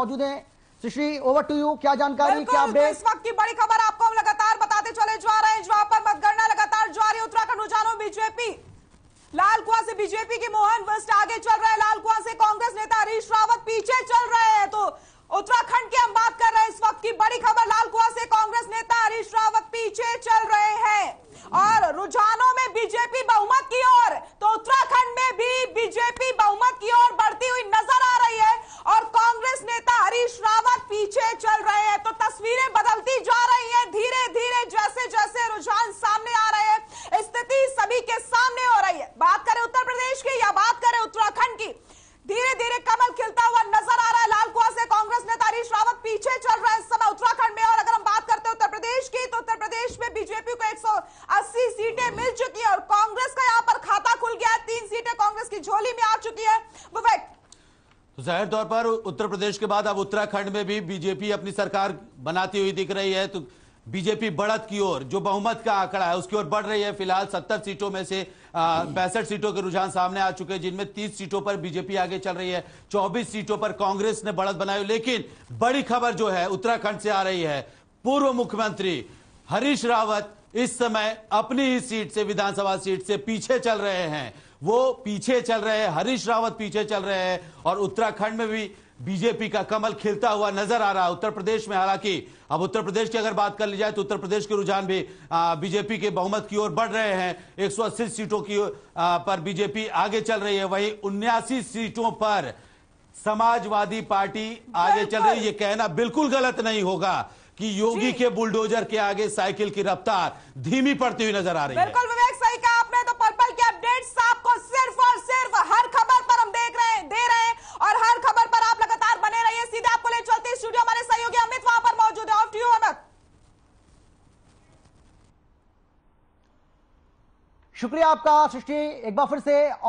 मौजूद हैं सुश्री over to you क्या जानकारी क्या अपडेट तो इस वक्त की बड़ी खबर आपको हम लगातार बताते चले जा रहे हैं जहां पर मतगणना लगातार जारी उत्तराखंड रुझानों बीजेपी लाल कुआ से बीजेपी के मोहन वस्ट आगे चल रहे हैं लाल कुआ से कांग्रेस नेता हरीश रावत पीछे चल रहे हैं तो उत्तराखंड की हम बात कर रहे हैं इस वक्त की बड़ी खबर लाल कुआ से कांग्रेस नेता हरीश रावत पीछे चल रहे हैं और रुझान तस्वीरें बदलती जा रही हैं धीरे धीरे जैसे जैसे रुझान सामने आ रहे हैं स्थिति सभी के सामने हो रही है बात करें उत्तर प्रदेश की या बात करें उत्तराखंड की धीरे धीरे कमल खिलता हुआ नजर आ रहा है लाल कुआ से कांग्रेस नेता हरीश रावत पीछे चल रहे हैं समय उत्तराखंड में और अगर हम बात करते हैं उत्तर प्रदेश की तो उत्तर प्रदेश में बीजेपी को 180 सीटें मिल चुकी है और कांग्रेस का तो जाहिर तौर पर उत्तर प्रदेश के बाद अब उत्तराखंड में भी बीजेपी अपनी सरकार बनाती हुई दिख रही है तो बीजेपी बढ़त की ओर जो बहुमत का आंकड़ा है उसकी ओर बढ़ रही है फिलहाल सत्तर सीटों में से पैंसठ सीटों के रुझान सामने आ चुके हैं जिनमें तीस सीटों पर बीजेपी आगे चल रही है चौबीस सीटों पर कांग्रेस ने बढ़त बनाई लेकिन बड़ी खबर जो है उत्तराखंड से आ रही है पूर्व मुख्यमंत्री हरीश रावत इस समय अपनी ही सीट से विधानसभा सीट से पीछे चल रहे हैं वो पीछे चल रहे हैं हरीश रावत पीछे चल रहे हैं और उत्तराखंड में भी बीजेपी का कमल खिलता हुआ नजर आ रहा है उत्तर प्रदेश में हालांकि अब उत्तर प्रदेश की अगर बात कर ली जाए तो उत्तर प्रदेश के रुझान भी बीजेपी के बहुमत की ओर बढ़ रहे हैं 180 सीटों की आ, पर बीजेपी आगे चल रही है वहीं उन्यासी सीटों पर समाजवादी पार्टी आगे चल रही है ये कहना बिल्कुल गलत नहीं होगा कि योगी के बुलडोजर के आगे साइकिल की रफ्तार धीमी पड़ती हुई नजर आ रही है बिल्कुल विवेक सही कहा शुक्रिया आपका सृष्टि एक बार फिर से